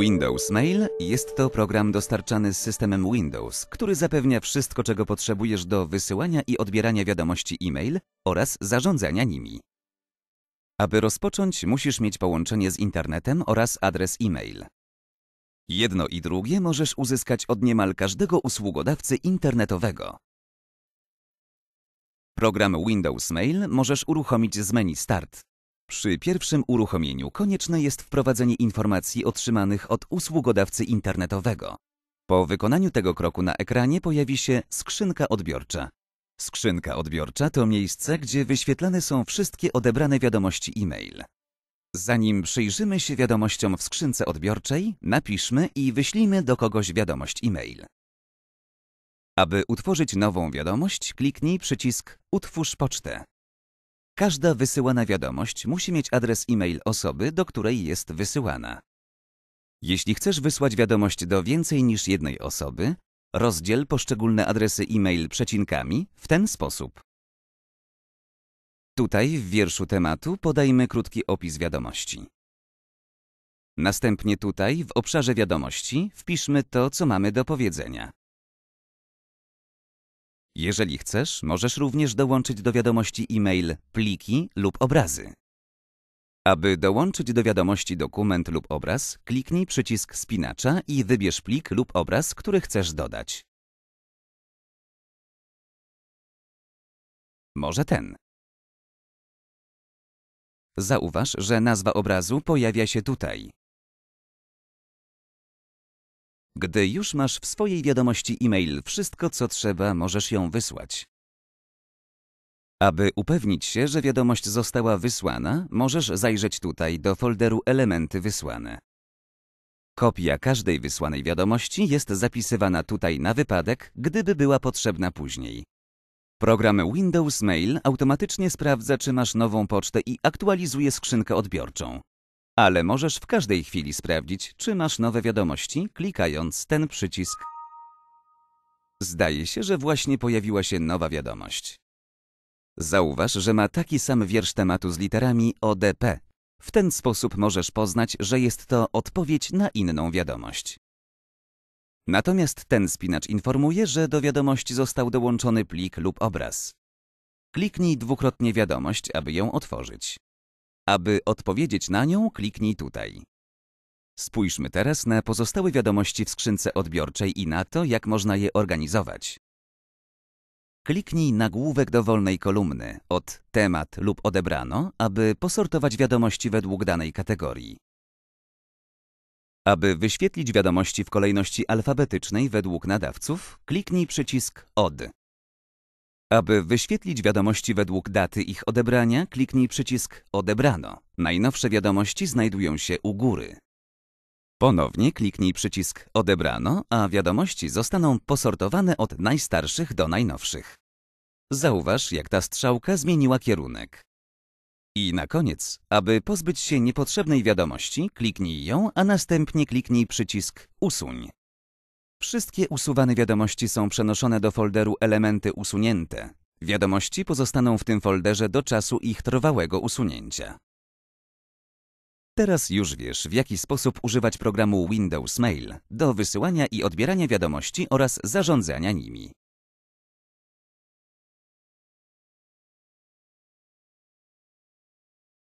Windows Mail jest to program dostarczany z systemem Windows, który zapewnia wszystko, czego potrzebujesz do wysyłania i odbierania wiadomości e-mail oraz zarządzania nimi. Aby rozpocząć, musisz mieć połączenie z internetem oraz adres e-mail. Jedno i drugie możesz uzyskać od niemal każdego usługodawcy internetowego. Program Windows Mail możesz uruchomić z menu Start. Przy pierwszym uruchomieniu konieczne jest wprowadzenie informacji otrzymanych od usługodawcy internetowego. Po wykonaniu tego kroku na ekranie pojawi się skrzynka odbiorcza. Skrzynka odbiorcza to miejsce, gdzie wyświetlane są wszystkie odebrane wiadomości e-mail. Zanim przyjrzymy się wiadomościom w skrzynce odbiorczej, napiszmy i wyślijmy do kogoś wiadomość e-mail. Aby utworzyć nową wiadomość, kliknij przycisk Utwórz pocztę. Każda wysyłana wiadomość musi mieć adres e-mail osoby, do której jest wysyłana. Jeśli chcesz wysłać wiadomość do więcej niż jednej osoby, rozdziel poszczególne adresy e-mail przecinkami w ten sposób. Tutaj w wierszu tematu podajmy krótki opis wiadomości. Następnie tutaj w obszarze wiadomości wpiszmy to, co mamy do powiedzenia. Jeżeli chcesz, możesz również dołączyć do wiadomości e-mail, pliki lub obrazy. Aby dołączyć do wiadomości dokument lub obraz, kliknij przycisk spinacza i wybierz plik lub obraz, który chcesz dodać. Może ten. Zauważ, że nazwa obrazu pojawia się tutaj. Gdy już masz w swojej wiadomości e-mail wszystko, co trzeba, możesz ją wysłać. Aby upewnić się, że wiadomość została wysłana, możesz zajrzeć tutaj do folderu Elementy wysłane. Kopia każdej wysłanej wiadomości jest zapisywana tutaj na wypadek, gdyby była potrzebna później. Program Windows Mail automatycznie sprawdza, czy masz nową pocztę i aktualizuje skrzynkę odbiorczą ale możesz w każdej chwili sprawdzić, czy masz nowe wiadomości, klikając ten przycisk. Zdaje się, że właśnie pojawiła się nowa wiadomość. Zauważ, że ma taki sam wiersz tematu z literami ODP. W ten sposób możesz poznać, że jest to odpowiedź na inną wiadomość. Natomiast ten spinacz informuje, że do wiadomości został dołączony plik lub obraz. Kliknij dwukrotnie wiadomość, aby ją otworzyć. Aby odpowiedzieć na nią, kliknij tutaj. Spójrzmy teraz na pozostałe wiadomości w skrzynce odbiorczej i na to, jak można je organizować. Kliknij nagłówek dowolnej kolumny od Temat lub Odebrano, aby posortować wiadomości według danej kategorii. Aby wyświetlić wiadomości w kolejności alfabetycznej według nadawców, kliknij przycisk Od. Aby wyświetlić wiadomości według daty ich odebrania, kliknij przycisk Odebrano. Najnowsze wiadomości znajdują się u góry. Ponownie kliknij przycisk Odebrano, a wiadomości zostaną posortowane od najstarszych do najnowszych. Zauważ, jak ta strzałka zmieniła kierunek. I na koniec, aby pozbyć się niepotrzebnej wiadomości, kliknij ją, a następnie kliknij przycisk Usuń. Wszystkie usuwane wiadomości są przenoszone do folderu elementy usunięte. Wiadomości pozostaną w tym folderze do czasu ich trwałego usunięcia. Teraz już wiesz, w jaki sposób używać programu Windows Mail do wysyłania i odbierania wiadomości oraz zarządzania nimi.